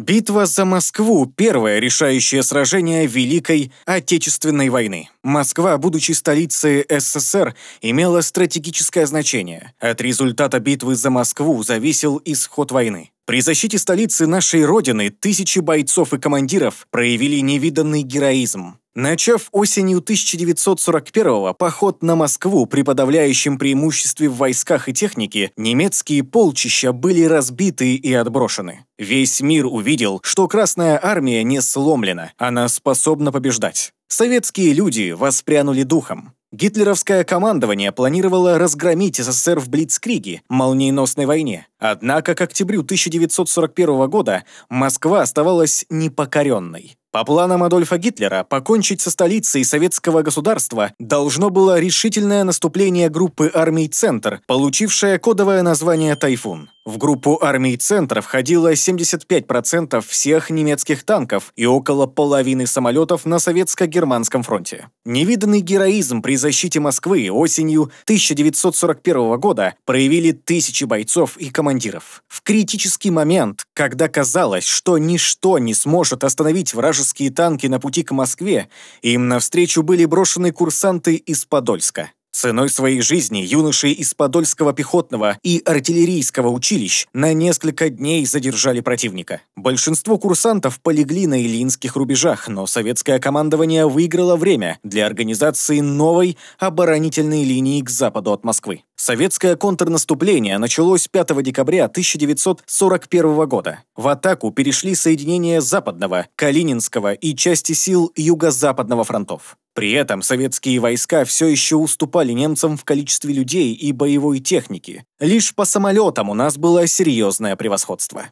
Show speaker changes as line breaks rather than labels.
Битва за Москву – первое решающее сражение Великой Отечественной войны. Москва, будучи столицей СССР, имела стратегическое значение. От результата битвы за Москву зависел исход войны. При защите столицы нашей Родины тысячи бойцов и командиров проявили невиданный героизм. Начав осенью 1941-го поход на Москву при подавляющем преимуществе в войсках и технике, немецкие полчища были разбиты и отброшены. Весь мир увидел, что Красная Армия не сломлена, она способна побеждать. Советские люди воспрянули духом. Гитлеровское командование планировало разгромить СССР в Блицкриге, молниеносной войне. Однако к октябрю 1941 года Москва оставалась непокоренной. По планам Адольфа Гитлера, покончить со столицей советского государства должно было решительное наступление группы армий «Центр», получившее кодовое название «Тайфун». В группу армий Центра входило 75% всех немецких танков и около половины самолетов на советско-германском фронте. Невиданный героизм при защите Москвы осенью 1941 года проявили тысячи бойцов и командиров. В критический момент, когда казалось, что ничто не сможет остановить вражеские танки на пути к Москве, им навстречу были брошены курсанты из Подольска. Ценой своей жизни юноши из Подольского пехотного и артиллерийского училищ на несколько дней задержали противника. Большинство курсантов полегли на Илинских рубежах, но советское командование выиграло время для организации новой оборонительной линии к западу от Москвы. Советское контрнаступление началось 5 декабря 1941 года. В атаку перешли соединения Западного, Калининского и части сил Юго-Западного фронтов. При этом советские войска все еще уступали немцам в количестве людей и боевой техники. Лишь по самолетам у нас было серьезное превосходство.